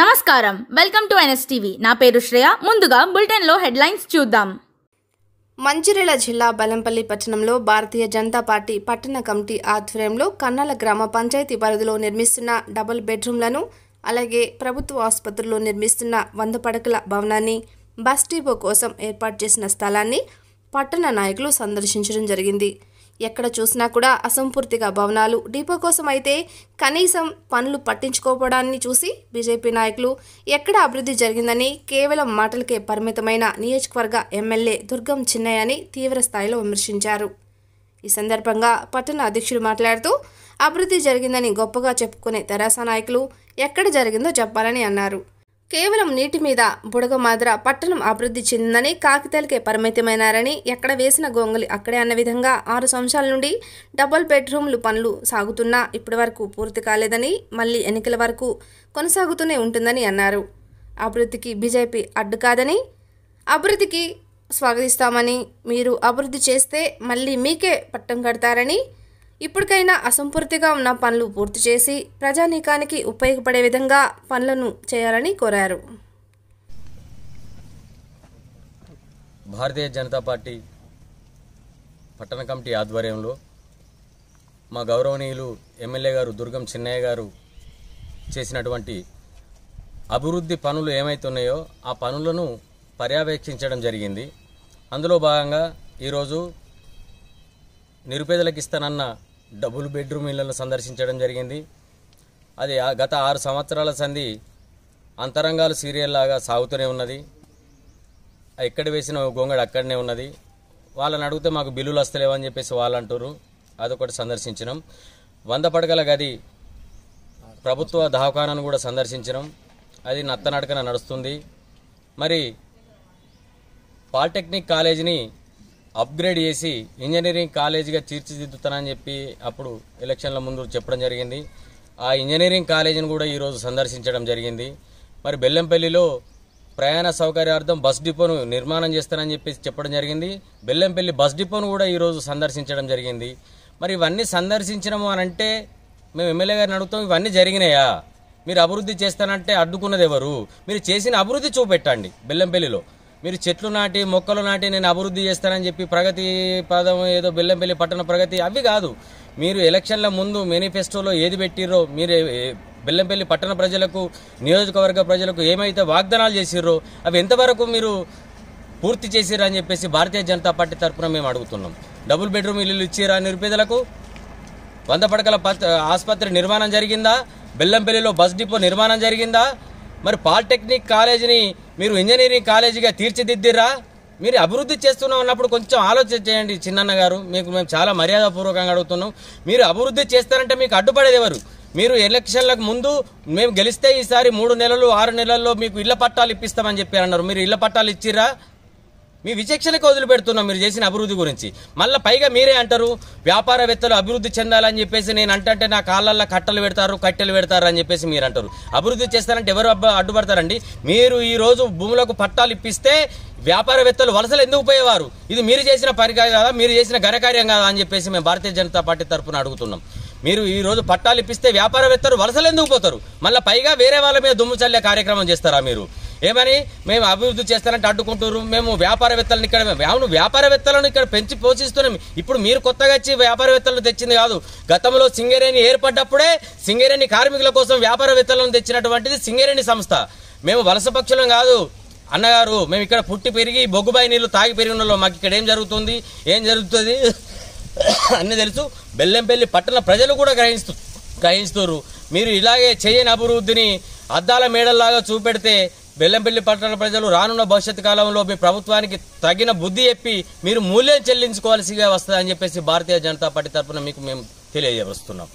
నమస్కారం welcome to NSTV నా పేరు శ్రేయ ముందుగా బులెటిన్లో హెడ్లైన్స్ చూద్దాం మంచిర్యాల జిల్లా బలంపల్లి పట్టణంలో భారతీయ జనతా పార్టీ పట్టణ కమిటీ ఆధ్వర్యంలో కన్నాల గ్రామ పంచాయతీ పరిధిలో నిర్మిస్తున్న డబుల్ బెడ్రూమ్లను అలాగే ప్రభుత్వ ఆసుపత్రిలో నిర్మిస్తున్న వంద పడకల భవనాన్ని బస్ డిపో కోసం ఏర్పాటు చేసిన స్థలాన్ని పట్టణ నాయకులు సందర్శించడం జరిగింది ఎక్కడ చూసినా కూడా అసంపూర్తిగా భవనాలు డిపో కోసం అయితే కనీసం పనులు పట్టించుకోవడాన్ని చూసి బీజేపీ నాయకులు ఎక్కడ అభివృద్ధి జరిగిందని కేవలం మాటలకే పరిమితమైన నియోజకవర్గ ఎమ్మెల్యే దుర్గం అని తీవ్ర స్థాయిలో విమర్శించారు ఈ సందర్భంగా పట్టణ అధ్యక్షుడు మాట్లాడుతూ అభివృద్ధి జరిగిందని గొప్పగా చెప్పుకునే తెరాస నాయకులు ఎక్కడ జరిగిందో చెప్పాలని అన్నారు కేవలం నీటి మీద బుడగ పట్టణం అభివృద్ధి చెందిందని కాకితాలకే పరిమితమైనారని ఎక్కడ వేసిన గొంగలి అక్కడే అన్న విధంగా ఆరు సంవత్సరాల నుండి డబుల్ బెడ్రూమ్లు పనులు సాగుతున్నా ఇప్పటి వరకు పూర్తి కాలేదని మళ్ళీ ఎన్నికల వరకు కొనసాగుతూనే ఉంటుందని అన్నారు అభివృద్ధికి బీజేపీ అడ్డు కాదని అభివృద్ధికి స్వాగతిస్తామని మీరు అభివృద్ధి చేస్తే మళ్ళీ మీకే పట్టం కడతారని ఇప్పటికైనా అసంపూర్తిగా ఉన్న పనులు పూర్తి చేసి ప్రజానీకానికి ఉపయోగపడే విధంగా పనులను చేయాలని కోరారు భారతీయ జనతా పార్టీ పట్టణ కమిటీ ఆధ్వర్యంలో మా గౌరవనీయులు ఎమ్మెల్యే గారు దుర్గం చిన్నయ్య గారు చేసినటువంటి అభివృద్ధి పనులు ఏమైతున్నాయో ఆ పనులను పర్యవేక్షించడం జరిగింది అందులో భాగంగా ఈరోజు నిరుపేదలకు ఇస్తానన్న డబుల్ బెడ్రూమ్ ఇళ్లను సందర్శించడం జరిగింది అది గత ఆరు సంవత్సరాల సంధి అంతరంగాలు సీరియల్ లాగా సాగుతూనే ఉన్నది ఎక్కడ వేసిన గోంగడ అక్కడనే ఉన్నది వాళ్ళని అడిగితే మాకు బిల్లులు వస్తలేవని చెప్పేసి వాళ్ళు అంటారు అదొకటి సందర్శించినాం వంద పడగల గది ప్రభుత్వ దవాఖానాను కూడా సందర్శించినాం అది నత్తనడకన నడుస్తుంది మరి పాలిటెక్నిక్ కాలేజీని అప్గ్రేడ్ చేసి ఇంజనీరింగ్ కాలేజీగా తీర్చిదిద్దుతానని చెప్పి అప్పుడు ఎలక్షన్ల ముందు చెప్పడం జరిగింది ఆ ఇంజనీరింగ్ కాలేజీని కూడా ఈరోజు సందర్శించడం జరిగింది మరి బెల్లంపల్లిలో ప్రయాణ సౌకర్యార్థం బస్ డిపోను నిర్మాణం చేస్తానని చెప్పి చెప్పడం జరిగింది బెల్లంపల్లి బస్ డిపోను కూడా ఈరోజు సందర్శించడం జరిగింది మరి ఇవన్నీ సందర్శించడము అని అంటే మేము ఎమ్మెల్యే గారిని అడుగుతాం ఇవన్నీ జరిగినాయా మీరు అభివృద్ధి చేస్తానంటే అడ్డుకున్నది ఎవరు మీరు చేసిన అభివృద్ధి చూపెట్టండి బెల్లంపల్లిలో మీరు చెట్లు నాటి మొక్కలు నాటి నేను అభివృద్ధి చేస్తానని చెప్పి ప్రగతి పదం ఏదో బెల్లంపల్లి పట్టణ ప్రగతి అవి కాదు మీరు ఎలక్షన్ల ముందు మేనిఫెస్టోలో ఏది పెట్టిర్రో మీరు బెల్లంపల్లి పట్టణ ప్రజలకు నియోజకవర్గ ప్రజలకు ఏమైతే వాగ్దానాలు చేసిర్రో అవి ఎంతవరకు మీరు పూర్తి చేసిరా అని చెప్పేసి భారతీయ జనతా పార్టీ తరఫున మేము అడుగుతున్నాం డబుల్ బెడ్రూమ్ ఇల్లు ఇచ్చిరా నిరుపేదలకు వంద పడకల ఆసుపత్రి నిర్మాణం జరిగిందా బెల్లంపల్లిలో బస్ డిపో నిర్మాణం జరిగిందా మరి పాలిటెక్నిక్ కాలేజీని మీరు ఇంజనీరింగ్ కాలేజీగా తీర్చిదిద్దిరా మీరు అభివృద్ధి చేస్తున్నా ఉన్నప్పుడు కొంచెం ఆలోచన చేయండి చిన్నన్న గారు మీకు మేము చాలా మర్యాదపూర్వకంగా అడుగుతున్నాం మీరు అభివృద్ధి చేస్తారంటే మీకు అడ్డుపడేది ఎవరు మీరు ఎలక్షన్లకు ముందు మేము గెలిస్తే ఈసారి మూడు నెలలు ఆరు నెలల్లో మీకు ఇళ్ల పట్టాలు ఇప్పిస్తామని చెప్పారన్నారు మీరు ఇళ్ల పట్టాలు ఇచ్చిరా మీ విచక్షణకు వదిలిపెడుతున్నాం మీరు చేసిన అభివృద్ధి గురించి మళ్ళీ పైగా మీరే అంటారు వ్యాపారవేత్తలు అభివృద్ధి చెందాలని చెప్పేసి నేను అంటే నా కాళ్ళల్లో కట్టలు పెడతారు కట్టెలు పెడతారు అని చెప్పేసి మీరు అంటారు అభివృద్ధి చేస్తారంటే ఎవరు అడ్డుపడతారండి మీరు ఈ రోజు భూములకు పట్టాలు ఇప్పిస్తే వ్యాపారవేత్తలు వలసలు ఎందుకు పోయేవారు ఇది మీరు చేసిన పరికారం కాదా మీరు చేసిన ఘనకార్యం కాదా అని చెప్పేసి మేము భారతీయ జనతా పార్టీ తరఫున అడుగుతున్నాం మీరు ఈ రోజు పట్టాలు ఇప్పిస్తే వ్యాపారవేత్తలు వలసలు ఎందుకు పోతారు మళ్ళీ పైగా వేరే వాళ్ళ మీద దుమ్ము చల్లే కార్యక్రమం చేస్తారా మీరు ఏమని మేము అభివృద్ధి చేస్తానంటే అడ్డుకుంటారు మేము వ్యాపారవేత్తలను ఇక్కడ అవును వ్యాపారవేత్తలను ఇక్కడ పెంచి పోషిస్తున్నాం ఇప్పుడు మీరు కొత్తగా వచ్చి వ్యాపారవేత్తలను తెచ్చింది కాదు గతంలో సింగరేణి ఏర్పడ్డప్పుడే సింగరేణి కార్మికుల కోసం వ్యాపారవేత్తలను తెచ్చినటువంటిది సింగరేణి సంస్థ మేము వలస పక్షులం కాదు అన్నగారు మేము ఇక్కడ పుట్టి పెరిగి బొగ్గుబాయి నీళ్ళు తాగి పెరిగిన మాకు ఇక్కడ ఏం జరుగుతుంది ఏం జరుగుతుంది అన్నీ తెలుసు బెల్లంపల్లి పట్టణ ప్రజలు కూడా గ్రహిస్తూ గ్రహిస్తున్నారు మీరు ఇలాగే చేయని అభివృద్ధిని అద్దాల మేడల్లాగా చూపెడితే బెల్లంపల్లి పట్టణ ప్రజలు రానున్న భవిష్యత్ కాలంలో మీ ప్రభుత్వానికి తగిన బుద్ధి చెప్పి మీరు మూల్యం చెల్లించుకోవాల్సిగా వస్తుందని చెప్పేసి భారతీయ జనతా పార్టీ తరఫున మీకు మేము తెలియజేస్తున్నాం